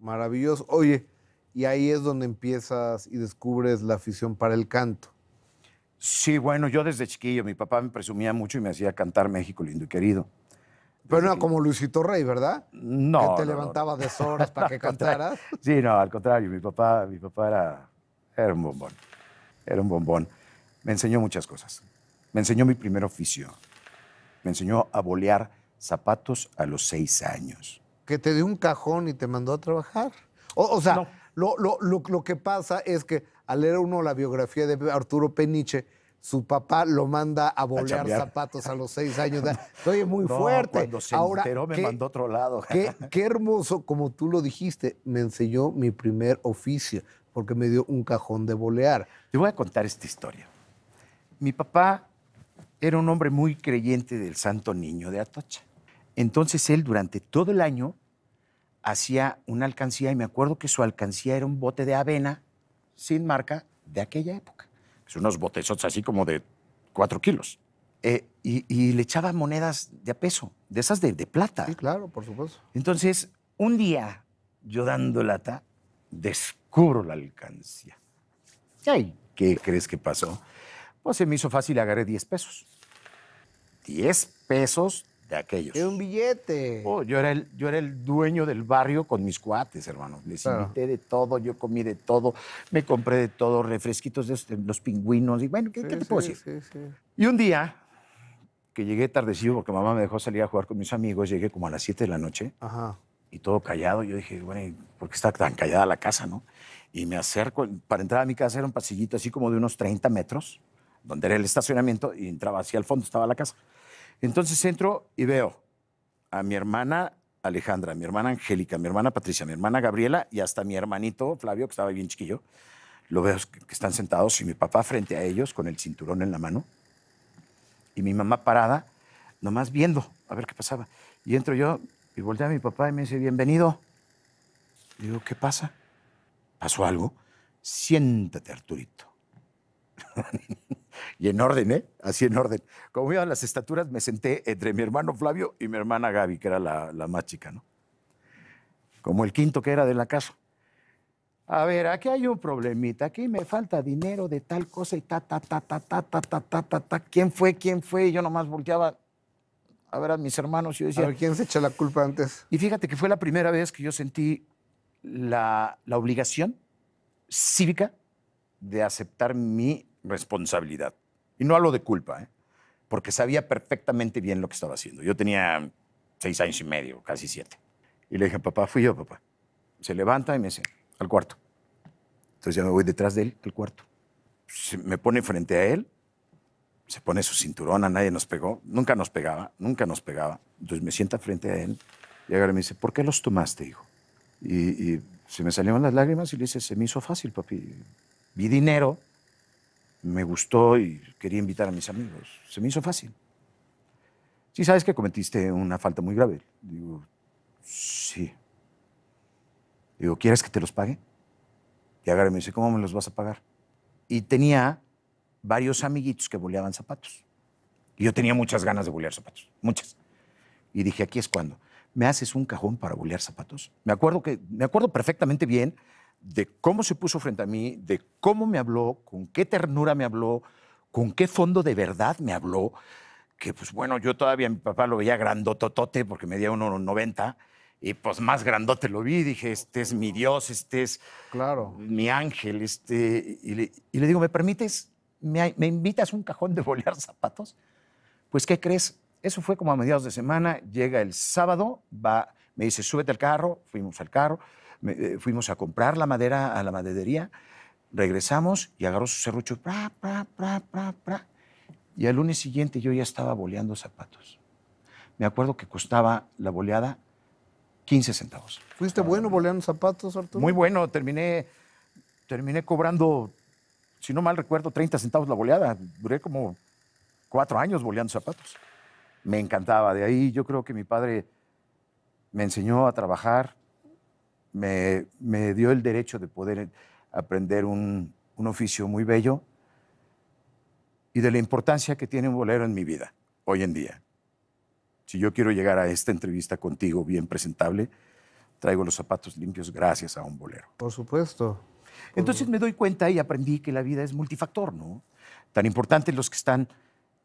maravilloso. Oye, y ahí es donde empiezas y descubres la afición para el canto. Sí, bueno, yo desde chiquillo, mi papá me presumía mucho y me hacía cantar México lindo y querido. Pero no como Luisito Rey, ¿verdad? No. Que te levantaba de horas para que cantaras. Sí, no, al contrario, mi papá, mi papá era, era un bombón. Era un bombón. Me enseñó muchas cosas. Me enseñó mi primer oficio. Me enseñó a bolear zapatos a los seis años que te dio un cajón y te mandó a trabajar. O, sea, lo, que pasa es que al leer uno la biografía de Arturo Peniche, su papá lo manda a bolear zapatos a los seis años. Estoy muy fuerte. Cuando se Ahora, enteró, me mandó a otro lado. Qué, qué, hermoso, como tú lo dijiste, me enseñó mi primer oficio, porque me dio un cajón de bolear. Te voy a contar esta historia. Mi papá era un hombre muy creyente del Santo Niño de Atocha. Entonces él durante todo el año hacía una alcancía y me acuerdo que su alcancía era un bote de avena sin marca de aquella época. Es unos botezotes así como de cuatro kilos. Eh, y, le echaba monedas de a peso, de esas de, plata. Sí, claro, por supuesto. Entonces, un día, yo dando lata, descubro la alcancía. ¿qué crees que pasó? Pues se me hizo fácil, agarré 10 pesos. 10 pesos de aquellos. ¡Qué un billete. Oh, yo, era el, yo era el dueño del barrio con mis cuates, hermano. Les invité de todo, yo comí de todo, me compré de todo, refresquitos de, este, los pingüinos. Y bueno, ¿qué, te puedo decir? y un día, que llegué tardecido porque mamá me dejó salir a jugar con mis amigos, llegué como a las 7 de la noche. Y todo callado. Yo dije, bueno, ¿por qué está tan callada la casa, no? Y me acerco, para entrar a mi casa era un pasillito así como de unos 30 metros, donde era el estacionamiento, y entraba hacia el fondo, estaba la casa. Entonces entro y veo a mi hermana Alejandra, a mi hermana Angélica, a mi hermana Patricia, a mi hermana Gabriela y hasta a mi hermanito Flavio, que estaba bien chiquillo. Lo veo que están sentados y mi papá frente a ellos con el cinturón en la mano y mi mamá parada, nomás viendo a ver qué pasaba. Y entro yo y volteo a mi papá y me dice, bienvenido. digo, ¿qué pasa? ¿Pasó algo? Siéntate, Arturito. y en orden, ¿eh? Así en orden. Como iban las estaturas, me senté entre mi hermano Flavio y mi hermana Gaby, que era la, la más chica, ¿no? Como el quinto que era de la casa. A ver, aquí hay un problemita, aquí me falta dinero de tal cosa y ta, ta, ta, ta, ta, ta, ta, ta, ta, ta. ¿Quién fue? ¿Quién fue? Y yo nomás volteaba a ver a mis hermanos y decía... A ¿quién se echa la culpa antes? Y fíjate que fue la primera vez que yo sentí la, la obligación cívica de aceptar mi responsabilidad. Y no hablo de culpa, ¿eh? porque sabía perfectamente bien lo que estaba haciendo. Yo tenía seis años y medio, casi siete. Y le dije, papá, fui yo, papá. Se levanta y me dice, al cuarto. Entonces ya me voy detrás de él, al cuarto. Se me pone frente a él, se pone su cinturón, a nadie nos pegó, nunca nos pegaba, nunca nos pegaba. Entonces me sienta frente a él y ahora me dice, ¿por qué los tomaste, hijo? Y, y se me salieron las lágrimas y le dice, se me hizo fácil, papi. Vi dinero, me gustó y quería invitar a mis amigos. Se me hizo fácil. Sí, sabes que cometiste una falta muy grave. Digo, sí. Digo, ¿quieres que te los pague? Y agarré y me dice, ¿cómo me los vas a pagar? Y tenía varios amiguitos que boleaban zapatos. Y yo tenía muchas ganas de bolear zapatos, muchas. Y dije, aquí es cuando. ¿Me haces un cajón para bolear zapatos? Me acuerdo, que, me acuerdo perfectamente bien de cómo se puso frente a mí, de cómo me habló, con qué ternura me habló, con qué fondo de verdad me habló, que pues bueno, yo todavía mi papá lo veía grandototote porque me medía 1,90 y pues más grandote lo vi, dije, este es mi Dios, este es claro. mi ángel, este, y le, digo, ¿me permites, me, invitas a un cajón de bolear zapatos? Pues, ¿qué crees? Eso fue como a mediados de semana, llega el sábado, va, me dice, súbete al carro, fuimos al carro, eh, fuimos a comprar la madera a la maderería, regresamos y agarró su serrucho, Y al lunes siguiente yo ya estaba boleando zapatos. Me acuerdo que costaba la boleada 15 centavos. ¿Fuiste bueno boleando zapatos, Arturo? Muy bueno, terminé, terminé cobrando, si no mal recuerdo, 30 centavos la boleada. Duré como cuatro años boleando zapatos. Me encantaba. De ahí yo creo que mi padre me enseñó a trabajar, me, dio el derecho de poder aprender un, un oficio muy bello y de la importancia que tiene un bolero en mi vida hoy en día. Si yo quiero llegar a esta entrevista contigo bien presentable, traigo los zapatos limpios gracias a un bolero. Por supuesto. Entonces me doy cuenta y aprendí que la vida es multifactor, ¿no? Tan importantes los que están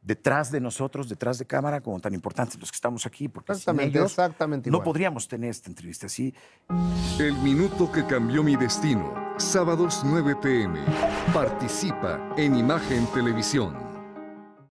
detrás de nosotros, detrás de cámara, como tan importantes los que estamos aquí, porque exactamente, exactamente no podríamos tener esta entrevista así. El minuto que cambió mi destino, sábados 9 pm. Participa en Imagen Televisión.